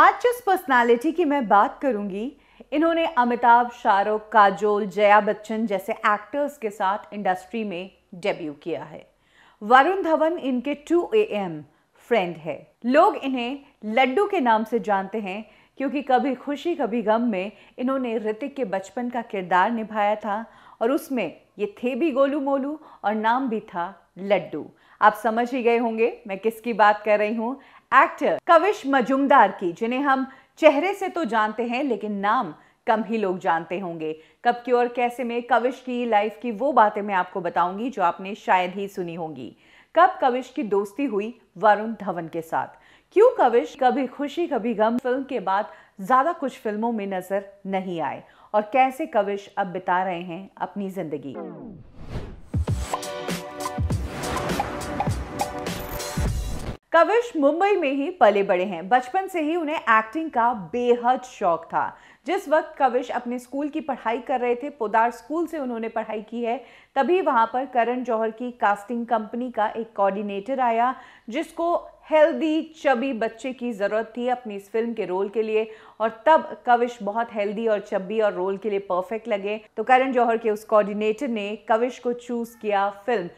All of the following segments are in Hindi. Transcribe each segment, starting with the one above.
आज जिस पर्सनालिटी की मैं बात करूंगी इन्होंने अमिताभ शाहरुख काजोल जया बच्चन जैसे एक्टर्स के साथ इंडस्ट्री में डेब्यू किया है वरुण धवन इनके 2 एम फ्रेंड है लोग इन्हें लड्डू के नाम से जानते हैं क्योंकि कभी खुशी कभी गम में इन्होंने ऋतिक के बचपन का किरदार निभाया था और उसमें ये थे भी गोलू मोलू और नाम भी था लड्डू आप समझ ही गए होंगे मैं किसकी बात कर रही हूँ एक्टर कविश मजुमदार की जिन्हें हम चेहरे से तो जानते हैं लेकिन नाम कम ही लोग जानते होंगे कब की और कैसे में कविश की लाइफ की वो बातें मैं आपको बताऊंगी जो आपने शायद ही सुनी होंगी कब कविश की दोस्ती हुई वरुण धवन के साथ क्यों कविश कभी खुशी कभी गम फिल्म के बाद ज्यादा कुछ फिल्मों में नजर नहीं आए और कैसे कविश अब बिता रहे हैं अपनी जिंदगी कविश मुंबई में ही पले बड़े हैं बचपन से ही उन्हें एक्टिंग का बेहद शौक था जिस वक्त कविश अपने स्कूल की पढ़ाई कर रहे थे पोदार स्कूल से उन्होंने पढ़ाई की है तभी वहाँ पर करण जौहर की कास्टिंग कंपनी का एक कोऑर्डिनेटर आया जिसको हेल्दी चबी बच्चे की ज़रूरत थी अपनी इस फिल्म के रोल के लिए और तब कविश बहुत हेल्दी और चबी और रोल के लिए परफेक्ट लगे तो करण जौहर के उस कोऑर्डिनेटर ने कविश को चूज़ किया फिल्म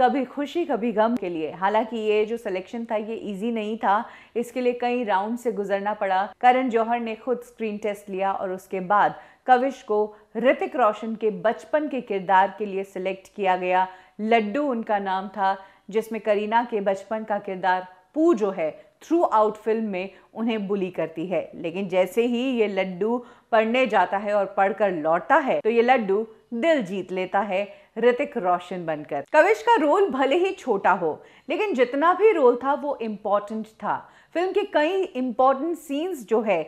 कभी खुशी कभी गम के लिए हालांकि ये जो सिलेक्शन था ये इजी नहीं था इसके लिए कई राउंड से गुजरना पड़ा करण जौहर ने खुद स्क्रीन टेस्ट लिया और उसके बाद कविश को ऋतिक रोशन के बचपन के किरदार के लिए सिलेक्ट किया गया लड्डू उनका नाम था जिसमें करीना के बचपन का किरदार पू जो है थ्रू आउट फिल्म में उन्हें बुली करती है लेकिन जैसे ही ये लड्डू पढ़ने जाता है और पढ़कर लौटता है तो ये लड्डू दिल जीत लेता है ऋतिक रोशन बनकर कविश का रोल भले ही छोटा हो लेकिन जितना भी रोल था वो इम्पोर्टेंट था फिल्म के कई इम्पॉर्टेंट सीन्स जो है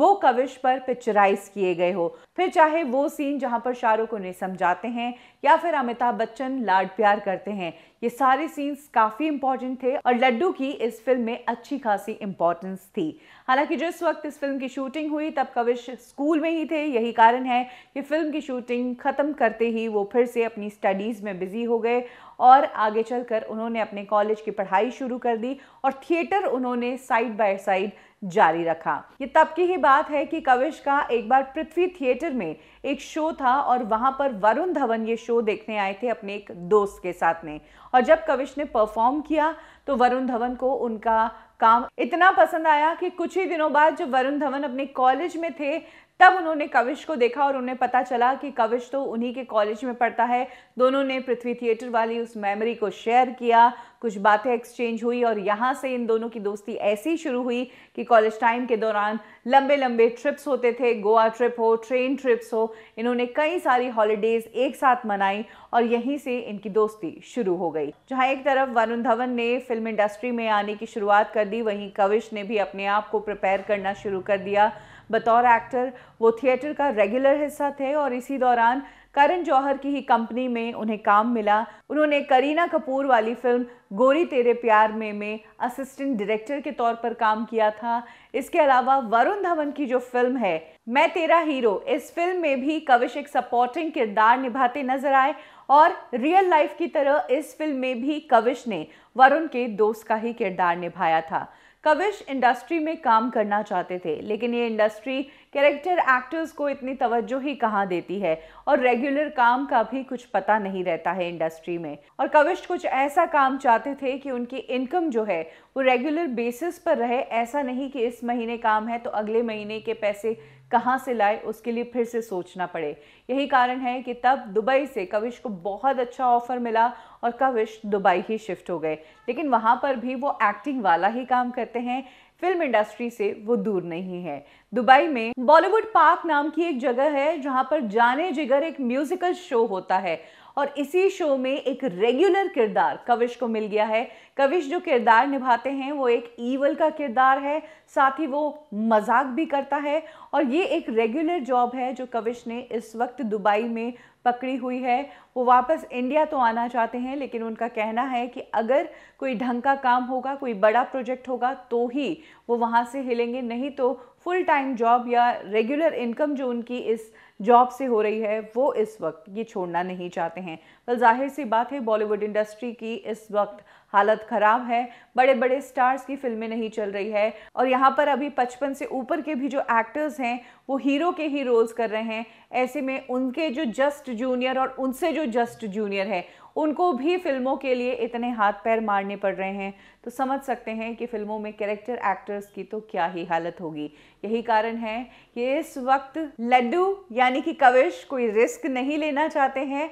वो कविश पर पिक्चराइज किए गए हो फिर चाहे वो सीन जहाँ पर शाहरुख उन्हें समझाते हैं या फिर अमिताभ बच्चन लाड प्यार करते हैं ये सारे सीन्स काफ़ी इंपॉर्टेंट थे और लड्डू की इस फिल्म में अच्छी खासी इम्पॉर्टेंस थी हालांकि जिस वक्त इस फिल्म की शूटिंग हुई तब कविश स्कूल में ही थे यही कारण है कि फिल्म की शूटिंग ख़त्म करते ही वो फिर से अपनी स्टडीज़ में बिज़ी हो गए और आगे चलकर उन्होंने अपने कॉलेज की पढ़ाई शुरू कर दी और थिएटर उन्होंने साइड बाय साइड जारी रखा ये तब की ही बात है कि कविश का एक बार पृथ्वी थिएटर में एक शो था और वहां पर वरुण धवन ये शो देखने आए थे अपने एक दोस्त के साथ में और जब कविश ने परफॉर्म किया तो वरुण धवन को उनका काम इतना पसंद आया कि कुछ ही दिनों बाद जब वरुण धवन अपने कॉलेज में थे तब उन्होंने कविश को देखा और उन्हें पता चला कि कविश तो उन्हीं के कॉलेज में पढ़ता है दोनों ने पृथ्वी थिएटर वाली उस मेमोरी को शेयर किया कुछ बातें एक्सचेंज हुई और यहाँ से इन दोनों की दोस्ती ऐसी शुरू हुई कि कॉलेज टाइम के दौरान लंबे लंबे ट्रिप्स होते थे गोवा ट्रिप हो ट्रेन ट्रिप्स हो इन्होंने कई सारी हॉलीडेज़ एक साथ मनाई और यहीं से इनकी दोस्ती शुरू हो गई जहाँ एक तरफ वरुण धवन ने फिल्म इंडस्ट्री में आने की शुरुआत कर दी वहीं कविश ने भी अपने आप को प्रिपेयर करना शुरू कर दिया बतौर एक्टर वो थिएटर का रेगुलर हिस्सा थे और इसी दौरान करण जौहर की ही कंपनी में उन्हें काम मिला उन्होंने करीना कपूर वाली फिल्म गोरी तेरे प्यार में में असिस्टेंट डायरेक्टर के तौर पर काम किया था इसके अलावा वरुण धवन की जो फिल्म है मैं तेरा हीरो इस फिल्म में भी कविश एक सपोर्टिंग किरदार निभाते नजर आए और रियल लाइफ की तरह इस फिल्म में भी कविश ने वरुण के दोस्त का ही किरदार निभाया था कविश इंडस्ट्री में काम करना चाहते थे लेकिन ये इंडस्ट्री कैरेक्टर एक्टर्स को इतनी तवज्जो ही कहाँ देती है और रेगुलर काम का भी कुछ पता नहीं रहता है इंडस्ट्री में और कविश कुछ ऐसा काम चाहते थे कि उनकी इनकम जो है वो रेगुलर बेसिस पर रहे ऐसा नहीं कि इस महीने काम है तो अगले महीने के पैसे कहाँ से लाए उसके लिए फिर से सोचना पड़े यही कारण है कि तब दुबई से कविश को बहुत अच्छा ऑफर मिला और कविश दुबई ही शिफ्ट हो गए लेकिन वहाँ पर भी वो एक्टिंग वाला ही काम करते हैं फिल्म इंडस्ट्री से वो दूर नहीं है दुबई में बॉलीवुड पार्क नाम की एक जगह है जहां पर जाने जिगर एक म्यूजिकल शो होता है और इसी शो में एक रेगुलर किरदार कविश को मिल गया है कविश जो किरदार निभाते हैं वो एक ईवल का किरदार है साथ ही वो मजाक भी करता है और ये एक रेगुलर जॉब है जो कविश ने इस वक्त दुबई में पकड़ी हुई है वो वापस इंडिया तो आना चाहते हैं लेकिन उनका कहना है कि अगर कोई ढंग का काम होगा कोई बड़ा प्रोजेक्ट होगा तो ही वो वहाँ से हिलेंगे नहीं तो फुल टाइम जॉब या रेगुलर इनकम जो उनकी इस जॉब से हो रही है वो इस वक्त ये छोड़ना नहीं चाहते हैं पर जाहिर सी बात है बॉलीवुड इंडस्ट्री की इस वक्त हालत ख़राब है बड़े बड़े स्टार्स की फिल्में नहीं चल रही है और यहाँ पर अभी पचपन से ऊपर के भी जो एक्टर्स हैं वो हीरो के ही रोल्स कर रहे हैं ऐसे में उनके जो जस्ट जूनियर और उनसे जो जस्ट जूनियर है उनको भी फिल्मों के लिए इतने हाथ पैर मारने पड़ रहे हैं तो समझ सकते हैं कि फिल्मों में कैरेक्टर एक्टर्स की तो क्या ही हालत होगी यही कारण है कि इस वक्त लड्डू या यानी कि कविश कोई रिस्क नहीं लेना चाहते हैं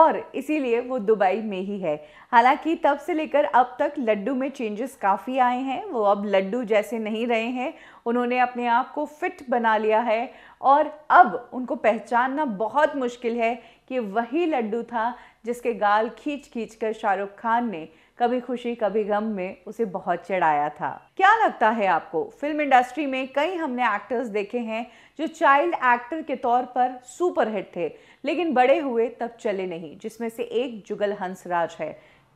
और इसीलिए वो दुबई में ही है हालांकि तब से लेकर अब तक लड्डू में चेंजेस काफ़ी आए हैं वो अब लड्डू जैसे नहीं रहे हैं उन्होंने अपने आप को फिट बना लिया है और अब उनको पहचानना बहुत मुश्किल है कि वही लड्डू था जिसके गाल खींच खींच कर शाहरुख खान ने कभी खुशी कभी गम में उसे बहुत चढ़ाया था क्या लगता है आपको फिल्म इंडस्ट्री में कई हमने एक्टर्स देखे हैं जो चाइल्ड एक्टर के तौर पर सुपरहिट थे लेकिन बड़े हुए तब चले नहीं जिसमें से एक जुगल हंसराज है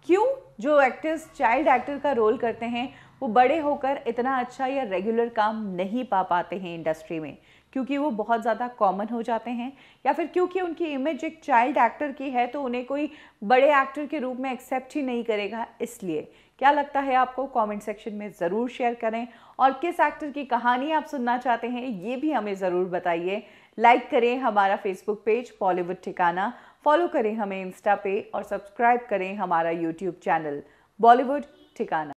क्यों जो एक्टर्स चाइल्ड एक्टर का रोल करते हैं वो बड़े होकर इतना अच्छा या रेगुलर काम नहीं पा पाते हैं इंडस्ट्री में क्योंकि वो बहुत ज़्यादा कॉमन हो जाते हैं या फिर क्योंकि उनकी इमेज एक चाइल्ड एक्टर की है तो उन्हें कोई बड़े एक्टर के रूप में एक्सेप्ट ही नहीं करेगा इसलिए क्या लगता है आपको कमेंट सेक्शन में ज़रूर शेयर करें और किस एक्टर की कहानी आप सुनना चाहते हैं ये भी हमें ज़रूर बताइए लाइक करें हमारा फेसबुक पेज बॉलीवुड ठिकाना फॉलो करें हमें इंस्टा पे और सब्सक्राइब करें हमारा यूट्यूब चैनल बॉलीवुड ठिकाना